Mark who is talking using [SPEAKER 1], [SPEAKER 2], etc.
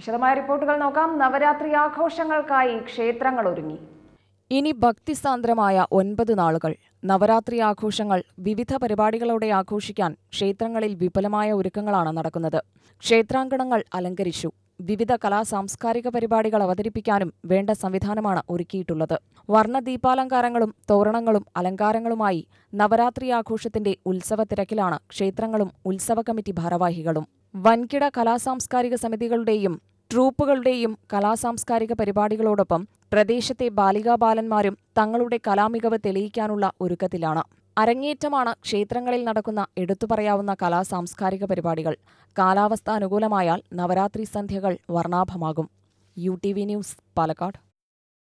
[SPEAKER 1] വിശദമായ റിപ്പോർട്ടുകൾ നോക്കാം നവരാത്രി ആഘോഷങ്ങൾക്കായി ക്ഷേത്രങ്ങൾ ഒരുങ്ങി ഇനി ഭക്തിസാന്ദ്രമായ ഒൻപത് നാളുകൾ നവരാത്രി ആഘോഷങ്ങൾ വിവിധ പരിപാടികളോടെ ആഘോഷിക്കാൻ ക്ഷേത്രങ്ങളിൽ വിപുലമായ ഒരുക്കങ്ങളാണ് നടക്കുന്നത് ക്ഷേത്രാങ്കണങ്ങൾ അലങ്കരിച്ചു വിവിധ കലാ സാംസ്കാരിക പരിപാടികൾ അവതരിപ്പിക്കാനും വേണ്ട സംവിധാനമാണ് ഒരുക്കിയിട്ടുള്ളത് ദീപാലങ്കാരങ്ങളും തോരണങ്ങളും അലങ്കാരങ്ങളുമായി നവരാത്രി ആഘോഷത്തിന്റെ ഉത്സവ തിരക്കിലാണ് ക്ഷേത്രങ്ങളും ഉത്സവ കമ്മിറ്റി ഭാരവാഹികളും വൻകിട കലാ സാംസ്കാരിക സമിതികളുടെയും ട്രൂപ്പുകളുടെയും കലാസാംസ്കാരിക പരിപാടികളോടൊപ്പം പ്രദേശത്തെ ബാലികാബാലന്മാരും തങ്ങളുടെ കലാമികവ് തെളിയിക്കാനുള്ള ഒരുക്കത്തിലാണ് അരങ്ങേറ്റമാണ് ക്ഷേത്രങ്ങളിൽ നടക്കുന്ന എടുത്തുപറയാവുന്ന കലാസാംസ്കാരിക പരിപാടികൾ കാലാവസ്ഥ അനുകൂലമായാൽ നവരാത്രി സന്ധ്യകൾ വർണ്ണാഭമാകും U T V news Palakkad